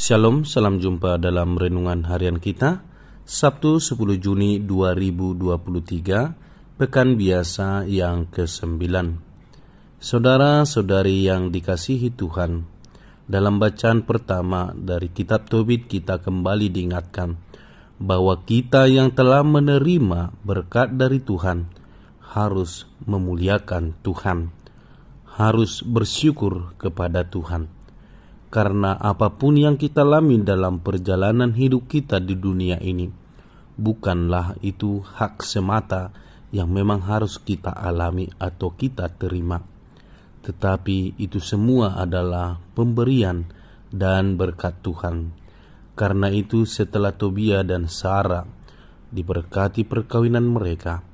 Shalom, salam jumpa dalam renungan harian kita Sabtu 10 Juni 2023 Pekan Biasa yang ke-9 Saudara-saudari yang dikasihi Tuhan Dalam bacaan pertama dari kitab Tobit kita kembali diingatkan Bahwa kita yang telah menerima berkat dari Tuhan Harus memuliakan Tuhan Harus bersyukur kepada Tuhan karena apapun yang kita alami dalam perjalanan hidup kita di dunia ini, bukanlah itu hak semata yang memang harus kita alami atau kita terima, tetapi itu semua adalah pemberian dan berkat Tuhan. Karena itu, setelah Tobia dan Sarah diberkati perkawinan mereka,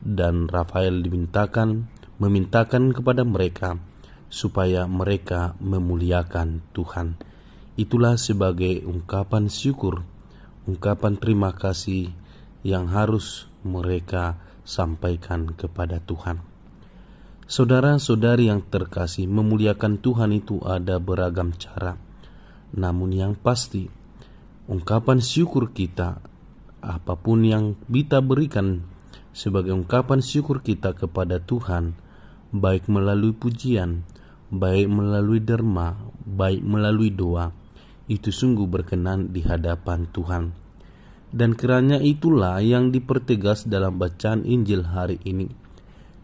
dan Rafael dimintakan memintakan kepada mereka supaya mereka memuliakan Tuhan. Itulah sebagai ungkapan syukur, ungkapan terima kasih yang harus mereka sampaikan kepada Tuhan. Saudara-saudari yang terkasih, memuliakan Tuhan itu ada beragam cara. Namun yang pasti, ungkapan syukur kita, apapun yang kita berikan sebagai ungkapan syukur kita kepada Tuhan, baik melalui pujian, baik melalui derma, baik melalui doa, itu sungguh berkenan di hadapan Tuhan. Dan kiranya itulah yang dipertegas dalam bacaan Injil hari ini,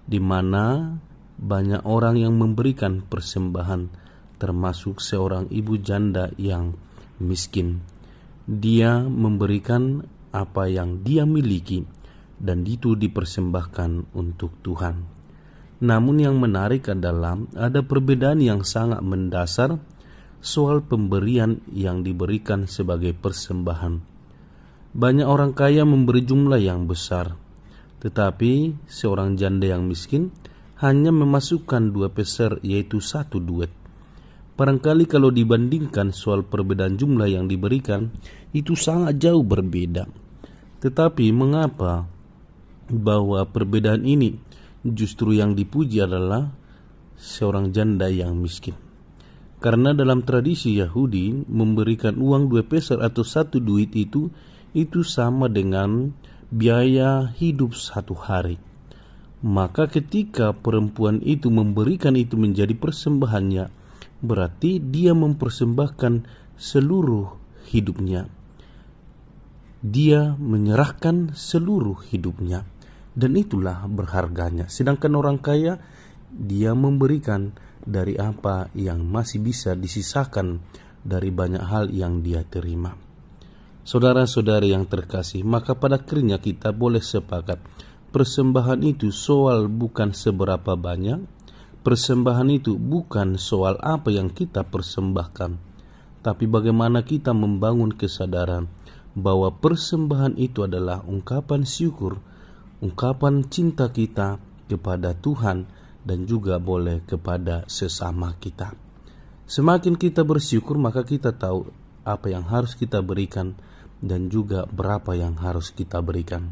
di mana banyak orang yang memberikan persembahan, termasuk seorang ibu janda yang miskin. Dia memberikan apa yang dia miliki, dan itu dipersembahkan untuk Tuhan. Namun yang menarik adalah ada perbedaan yang sangat mendasar soal pemberian yang diberikan sebagai persembahan. Banyak orang kaya memberi jumlah yang besar, tetapi seorang janda yang miskin hanya memasukkan dua peser yaitu satu duet. Barangkali kalau dibandingkan soal perbedaan jumlah yang diberikan itu sangat jauh berbeda. Tetapi mengapa bahwa perbedaan ini justru yang dipuji adalah seorang janda yang miskin. Karena dalam tradisi Yahudi memberikan uang dua peser atau satu duit itu itu sama dengan biaya hidup satu hari. Maka ketika perempuan itu memberikan itu menjadi persembahannya, berarti dia mempersembahkan seluruh hidupnya. Dia menyerahkan seluruh hidupnya dan itulah berharganya. Sedangkan orang kaya dia memberikan dari apa yang masih bisa disisakan dari banyak hal yang dia terima. Saudara-saudari yang terkasih, maka pada akhirnya kita boleh sepakat persembahan itu soal bukan seberapa banyak, persembahan itu bukan soal apa yang kita persembahkan, tapi bagaimana kita membangun kesadaran bahwa persembahan itu adalah ungkapan syukur ungkapan cinta kita kepada Tuhan dan juga boleh kepada sesama kita. Semakin kita bersyukur, maka kita tahu apa yang harus kita berikan dan juga berapa yang harus kita berikan.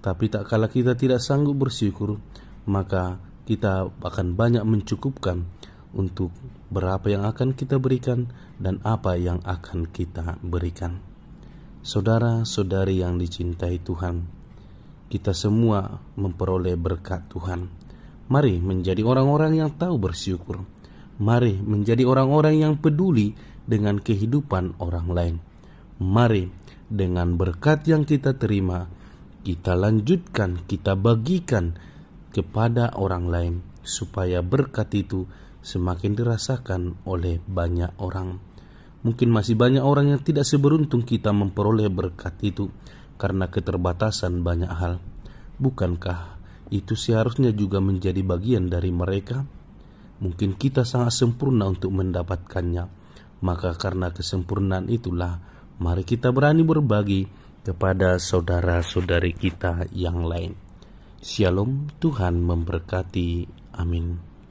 Tapi tak kala kita tidak sanggup bersyukur, maka kita akan banyak mencukupkan untuk berapa yang akan kita berikan dan apa yang akan kita berikan. Saudara-saudari yang dicintai Tuhan, kita semua memperoleh berkat Tuhan. Mari menjadi orang-orang yang tahu bersyukur. Mari menjadi orang-orang yang peduli dengan kehidupan orang lain. Mari dengan berkat yang kita terima, kita lanjutkan, kita bagikan kepada orang lain supaya berkat itu semakin dirasakan oleh banyak orang. Mungkin masih banyak orang yang tidak seberuntung kita memperoleh berkat itu, karena keterbatasan banyak hal. Bukankah itu seharusnya juga menjadi bagian dari mereka? Mungkin kita sangat sempurna untuk mendapatkannya, maka karena kesempurnaan itulah, mari kita berani berbagi kepada saudara-saudari kita yang lain. Shalom, Tuhan memberkati. Amin.